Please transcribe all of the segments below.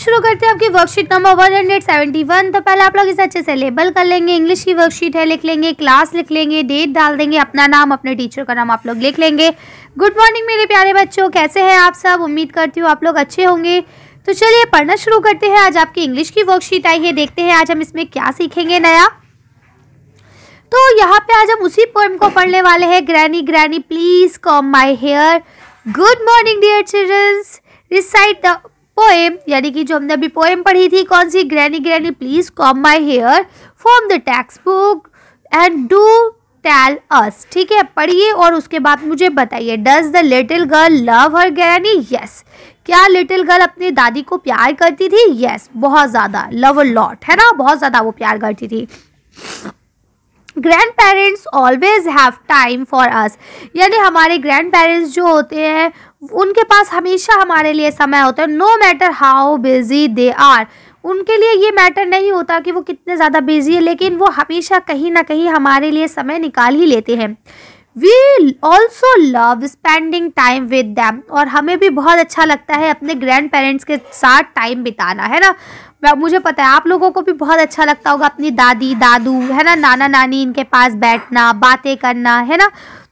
शुरू करते हैं आपकी वर्कशीट नंबर 171 तो पहले आप लोग इसे अच्छे से लेबल कर लेंगे इंग्लिश की वर्कशीट है लिख लेंगे क्लास लिख लेंगे डेट डाल देंगे अपना नाम अपने टीचर का नाम आप लोग लिख लेंगे गुड मॉर्निंग मेरे प्यारे बच्चों कैसे हैं आप सब उम्मीद करती हूँ आप लोग अच्छे होंगे तो चलिए पढ़ना शुरू करते हैं आज आपकी इंग्लिश की वर्कशीट आई है देखते हैं आज हम इसमें क्या सीखेंगे नया तो यहाँ पे आज हम उसी पोएम को पढ़ने वाले हैं granny granny please comb my hair good morning dear childrens recite the poem यानी कि जो हमने अभी पोएम पढ़ी थी कौन सी granny granny please comb my hair from the textbook and do tell us ठीक है पढ़िए और उसके बाद मुझे बताइए does the little girl love her granny yes क्या लिटिल गर्ल अपने दादी को प्यार करती थी यस yes, बहुत ज़्यादा लव लॉट है ना बहुत ज़्यादा वो प्यार करती थी grandparents always have time for us यानी हमारे ग्रैंड पेरेंट्स जो होते हैं उनके पास हमेशा हमारे लिए समय होता है no matter how busy they are उनके लिए ये मैटर नहीं होता कि वो कितने ज़्यादा बिजी है लेकिन वो हमेशा कहीं ना कहीं हमारे लिए समय निकाल ही लेते हैं we also love spending time with them और हमें भी बहुत अच्छा लगता है अपने ग्रैंड पेरेंट्स के साथ टाइम बिताना है ना मुझे पता है आप लोगों को भी बहुत अच्छा लगता होगा अपनी दादी दादू है ना नाना नानी इनके पास बैठना बातें करना है ना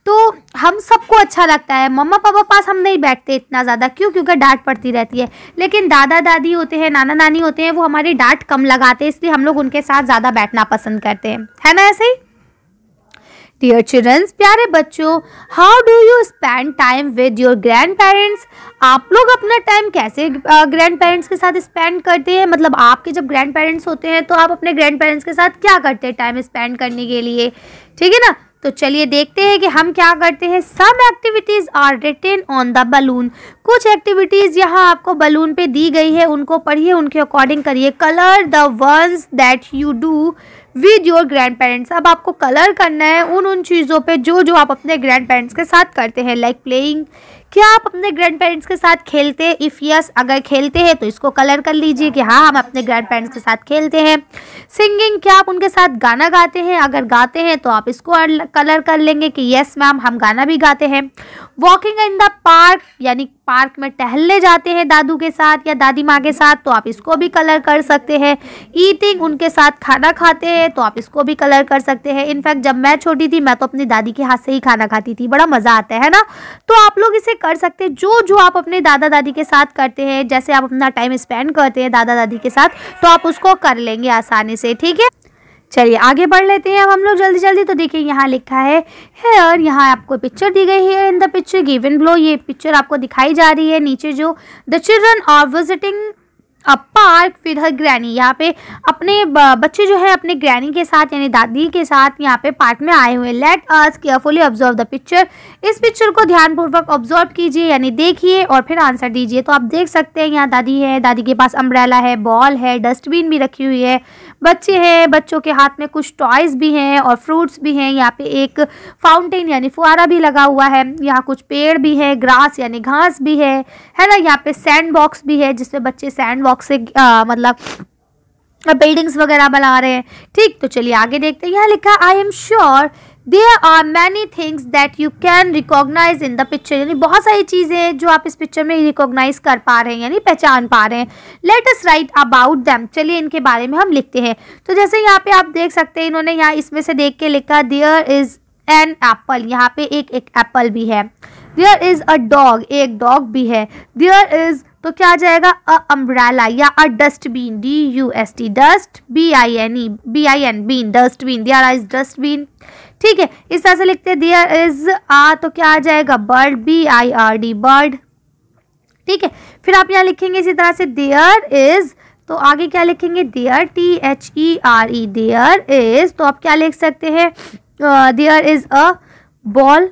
तो हम सबको अच्छा लगता है मम्मा पापा पास हम नहीं बैठते इतना ज़्यादा क्यों क्योंकि डांट पड़ती रहती है लेकिन दादा दादी होते हैं नाना नानी होते हैं वो हमारी डांट कम लगाते हैं इसलिए हम लोग उनके साथ ज़्यादा बैठना पसंद करते हैं है ना ऐसे ही डियर चिल्ड्रंस प्यारे बच्चों how do you spend time with your grandparents आप लोग अपना टाइम कैसे ग्रैंड पेरेंट्स के साथ स्पेंड करते हैं मतलब आपके जब ग्रैंड पेरेंट्स होते हैं तो आप अपने ग्रैंड पेरेंट्स के साथ क्या करते हैं टाइम स्पेंड करने के लिए ठीक है ना तो चलिए देखते हैं कि हम क्या करते हैं some activities are written on the balloon कुछ एक्टिविटीज़ यहाँ आपको बलून पे दी गई है उनको पढ़िए उनके अकॉर्डिंग करिए colour the ones that you do with your grandparents अब आपको कलर करना है उन उन चीज़ों पे जो जो आप अपने ग्रैंड पेरेंट्स के साथ करते हैं लाइक प्लेइंग क्या आप अपने ग्रैंड पेरेंट्स के साथ खेलते हैं इफ़ यस अगर खेलते हैं तो इसको कलर कर लीजिए कि हाँ हम अपने ग्रैंड पेरेंट्स के साथ खेलते हैं सिंगिंग क्या आप उनके साथ गाना गाते हैं अगर गाते हैं तो आप इसको कलर कर लेंगे कि यस मैम हम गाना भी गाते हैं वॉकिंग इन द पार्क यानी पार्क में टहलने जाते हैं दादू के साथ या दादी माँ के साथ तो आप इसको भी कलर कर सकते हैं ईटिंग उनके साथ खाना खाते हैं तो आप इसको भी कलर कर सकते हैं इनफैक्ट जब मैं छोटी थी मैं तो अपनी दादी के हाथ से ही खाना खाती थी बड़ा मज़ा आता है ना तो आप लोग इसे कर सकते हैं जो जो आप अपने दादा दादी के साथ करते हैं जैसे आप अपना टाइम स्पेंड करते हैं दादा दादी के साथ तो आप उसको कर लेंगे आसानी से ठीक है चलिए आगे बढ़ लेते हैं अब हम लोग जल्दी जल्दी तो देखिए यहाँ लिखा है हेयर यहाँ आपको पिक्चर दी गई है in the picture given below ये पिक्चर आपको दिखाई जा रही है नीचे जो the children are visiting park with her granny यहाँ पे अपने बच्चे जो है अपने ग्रैनी के साथ यानी दादी के साथ यहाँ पे पार्क में आए हुए let us carefully observe the picture इस पिक्चर को ध्यानपूर्वक ऑब्जर्व कीजिए यानी देखिए और फिर आंसर दीजिए तो आप देख सकते हैं यहाँ दादी है दादी के पास अम्ब्रेला है बॉल है डस्टबिन भी रखी हुई है बच्चे हैं बच्चों के हाथ में कुछ टॉयज भी हैं और फ्रूट्स भी हैं यहाँ पे एक फाउंटेन यानी फुआरा भी लगा हुआ है यहाँ कुछ पेड़ भी है ग्रास यानी घास भी है है ना यहाँ पे सैंड बॉक्स भी है जिसमें बच्चे सैंड बॉक्स से आ, मतलब बिल्डिंग्स वगैरह बना रहे हैं ठीक तो चलिए आगे देखते हैं यहाँ लिखा I am sure there are many things that you can recognise in the picture यानी बहुत सारी चीज़ें हैं जो आप इस पिक्चर में रिकॉग्नाइज कर पा रहे हैं यानी पहचान पा रहे हैं let us write about them चलिए इनके बारे में हम लिखते हैं तो जैसे यहाँ पे आप देख सकते हैं इन्होंने यहाँ इसमें से देख के लिखा देयर इज़ एन एप्पल यहाँ पे एक एक एप्पल भी है देयर इज़ अ डॉग एक डॉग भी है देयर इज़ तो क्या आ जाएगा अ अम्ब्रेला या a dustbin D U S T dust B I N E B I N bin dustbin there are is dustbin ठीक है इस तरह से लिखते हैं देयर इज आ तो क्या आ जाएगा bird B I R D bird ठीक है फिर आप यहाँ लिखेंगे इसी तरह से देयर इज तो आगे क्या लिखेंगे there T H E R E there is तो आप क्या लिख सकते हैं देयर इज अ बॉल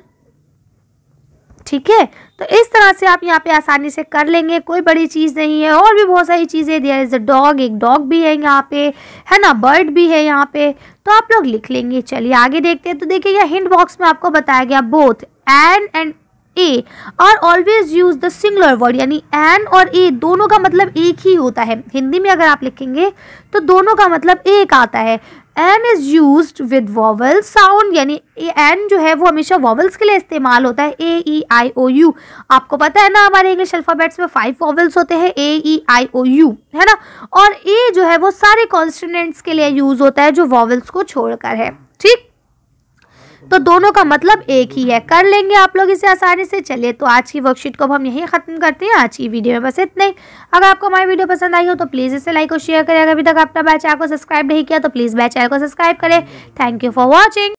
ठीक है तो इस तरह से आप यहाँ पे आसानी से कर लेंगे कोई बड़ी चीज़ नहीं है और भी बहुत सारी चीज़ें दिया इज़ अ डॉग एक डॉग भी है यहाँ पे है ना बर्ड भी है यहाँ पे तो आप लोग लिख लेंगे चलिए आगे देखते हैं तो देखिए यह हिंट बॉक्स में आपको बताया गया both and and a are always use the singular word यानी एन और ए दोनों का मतलब एक ही होता है हिंदी में अगर आप लिखेंगे तो दोनों का मतलब एक आता है an is use with vowel sound यानी एन जो है वो हमेशा वॉवल्स के लिए इस्तेमाल होता है ए ई आई ओ यू आपको पता है ना हमारे इंग्लिश अल्फ़ाबेट्स में फाइव वॉवल्स होते हैं ए ई आई ओ यू है ना और ए जो है वो सारे कॉन्सटेंट्स के लिए यूज़ होता है जो वॉवल्स को छोड़कर है तो दोनों का मतलब एक ही है कर लेंगे आप लोग इसे आसानी से चलिए तो आज की वर्कशीट को अब हम यहीं ख़त्म करते हैं आज की वीडियो में बस इतना ही अगर आपको हमारी वीडियो पसंद आई हो तो प्लीज़ इसे लाइक और शेयर करें अगर अभी तक आपने बैच चैनल को सब्सक्राइब नहीं किया तो प्लीज़ बैच चैनल को सब्सक्राइब करें थैंक यू फॉर वॉचिंग